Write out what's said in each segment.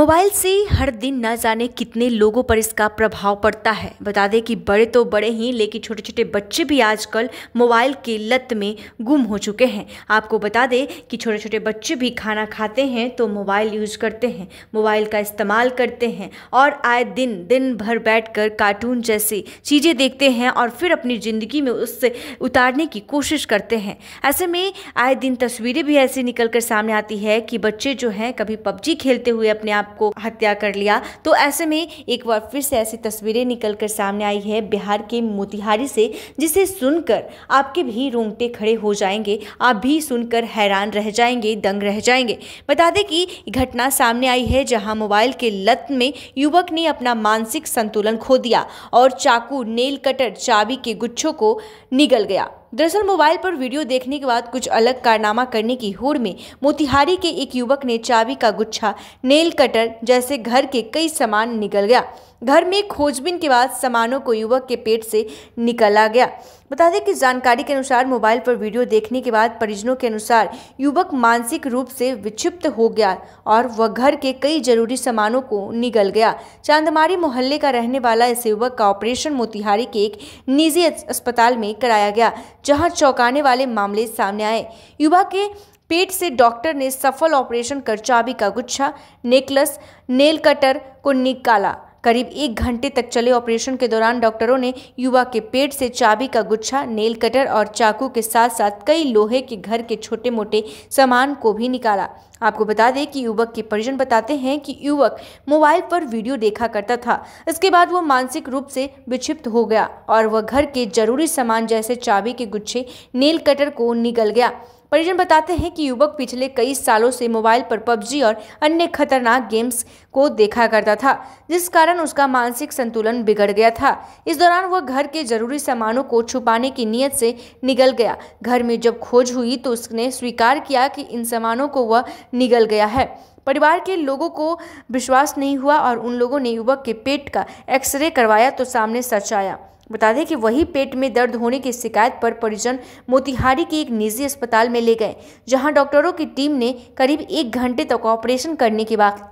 mobile से हर दिन न जाने कितने लोगों पर इसका प्रभाव पड़ता है बता दें कि बड़े तो बड़े ही लेकिन छोटे छोटे बच्चे भी आजकल मोबाइल के लत में गुम हो चुके हैं आपको बता दें कि छोटे छोटे बच्चे भी खाना खाते हैं तो मोबाइल यूज करते हैं मोबाइल का इस्तेमाल करते हैं और आए दिन दिन भर बैठ कर कार्टून जैसी चीज़ें देखते हैं और फिर अपनी ज़िंदगी में उससे उतारने की कोशिश करते हैं ऐसे में आए दिन तस्वीरें भी ऐसी निकल कर सामने आती है कि बच्चे जो हैं कभी पबजी खेलते हुए अपने आप को हत्या कर लिया तो ऐसे में एक बार फिर से ऐसी तस्वीरें निकल कर सामने आई है बिहार के मोतिहारी से जिसे सुनकर आपके भी रोंगटे खड़े हो जाएंगे आप भी सुनकर हैरान रह जाएंगे दंग रह जाएंगे बता दें कि घटना सामने आई है जहां मोबाइल के लत में युवक ने अपना मानसिक संतुलन खो दिया और चाकू नेल कटर चाबी के गुच्छों को निगल गया दरअसल मोबाइल पर वीडियो देखने के बाद कुछ अलग कारनामा करने की होड़ में मोतिहारी के एक युवक ने चाबी का गुच्छा नेल कटर जैसे घर के कई सामान निकल गया घर में खोजबीन के बाद सामानों को युवक के पेट से निकला गया बता दें कि जानकारी के अनुसार मोबाइल पर वीडियो देखने के बाद परिजनों के अनुसार युवक मानसिक रूप से विक्षिप्त हो गया और वह घर के कई जरूरी सामानों को निगल गया चांदमारी मोहल्ले का रहने वाला इस युवक का ऑपरेशन मोतिहारी के एक निजी अस्पताल में कराया गया जहां चौंकाने वाले मामले सामने आए युवा के पेट से डॉक्टर ने सफल ऑपरेशन कर चाबी का गुच्छा नेकलस नेल कटर को निकाला करीब एक घंटे तक चले ऑपरेशन के दौरान डॉक्टरों ने युवा के पेट से चाबी का गुच्छा नेल कटर और चाकू के साथ साथ कई लोहे के घर के छोटे मोटे सामान को भी निकाला आपको बता दें कि युवक के परिजन बताते हैं कि युवक मोबाइल पर वीडियो देखा करता था इसके बाद वह मानसिक रूप से विक्षिप्त हो गया और वह घर के जरूरी सामान जैसे चाबी के गुच्छे नेल कटर को निकल गया परिजन बताते हैं कि युवक पिछले कई सालों से मोबाइल पर पबजी और अन्य खतरनाक गेम्स को देखा करता था जिस कारण उसका मानसिक संतुलन बिगड़ गया था इस दौरान वह घर के जरूरी सामानों को छुपाने की नीयत से निगल गया घर में जब खोज हुई तो उसने स्वीकार किया कि इन सामानों को वह निगल गया है परिवार के लोगों को विश्वास नहीं हुआ और उन लोगों ने युवक के पेट का एक्सरे करवाया तो सामने सच आया बता दें कि वही पेट में दर्द होने की शिकायत पर परिजन मोतिहारी के एक निजी अस्पताल में ले गए जहां डॉक्टरों की टीम ने करीब एक घंटे तक ऑपरेशन करने के बाद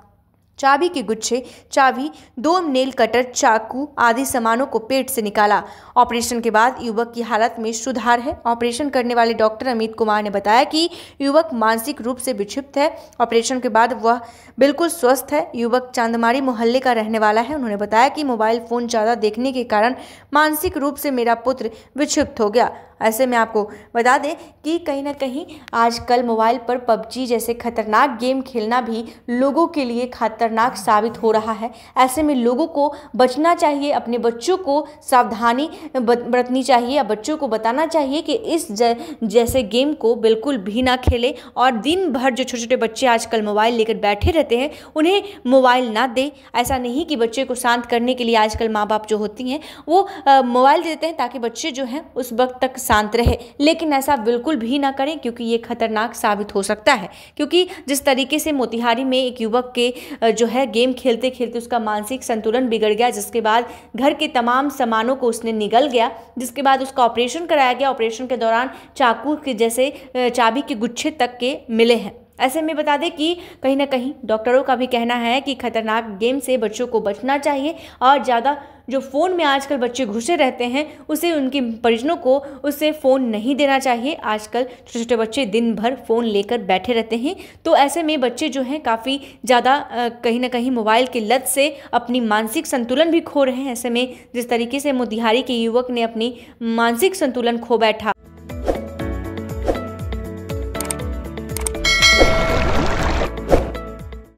चाबी के गुच्छे चाबी दो नेल कटर चाकू आदि सामानों को पेट से निकाला ऑपरेशन के बाद युवक की हालत में सुधार है ऑपरेशन करने वाले डॉक्टर अमित कुमार ने बताया कि युवक मानसिक रूप से विक्षिप्त है ऑपरेशन के बाद वह बिल्कुल स्वस्थ है युवक चांदमारी मोहल्ले का रहने वाला है उन्होंने बताया कि मोबाइल फ़ोन ज़्यादा देखने के कारण मानसिक रूप से मेरा पुत्र विक्षिप्त हो गया ऐसे में आपको बता दें कि कहीं ना कहीं आजकल मोबाइल पर पबजी जैसे खतरनाक गेम खेलना भी लोगों के लिए खतरनाक साबित हो रहा है ऐसे में लोगों को बचना चाहिए अपने बच्चों को सावधानी बरतनी चाहिए या बच्चों को बताना चाहिए कि इस जैसे गेम को बिल्कुल भी ना खेलें और दिन भर जो छोटे छोटे बच्चे आजकल मोबाइल लेकर बैठे रहते हैं उन्हें मोबाइल ना दें ऐसा नहीं कि बच्चे को शांत करने के लिए आजकल माँ बाप जो होती हैं वो मोबाइल देते हैं ताकि बच्चे जो हैं उस वक्त तक शांत रहे लेकिन ऐसा बिल्कुल भी ना करें क्योंकि ये खतरनाक साबित हो सकता है क्योंकि जिस तरीके से मोतिहारी में एक युवक के जो है गेम खेलते खेलते उसका मानसिक संतुलन बिगड़ गया जिसके बाद घर के तमाम सामानों को उसने निगल गया जिसके बाद उसका ऑपरेशन कराया गया ऑपरेशन के दौरान चाकू के जैसे चाबी के गुच्छे तक के मिले हैं ऐसे में बता दें कि कहीं ना कहीं डॉक्टरों का भी कहना है कि खतरनाक गेम से बच्चों को बचना चाहिए और ज़्यादा जो फ़ोन में आजकल बच्चे घुसे रहते हैं उसे उनके परिजनों को उससे फ़ोन नहीं देना चाहिए आजकल छोटे छोटे बच्चे दिन भर फ़ोन लेकर बैठे रहते हैं तो ऐसे में बच्चे जो हैं काफ़ी ज़्यादा कहीं ना कहीं मोबाइल की लत से अपनी मानसिक संतुलन भी खो रहे हैं ऐसे में जिस तरीके से मोतिहारी के युवक ने अपनी मानसिक संतुलन खो बैठा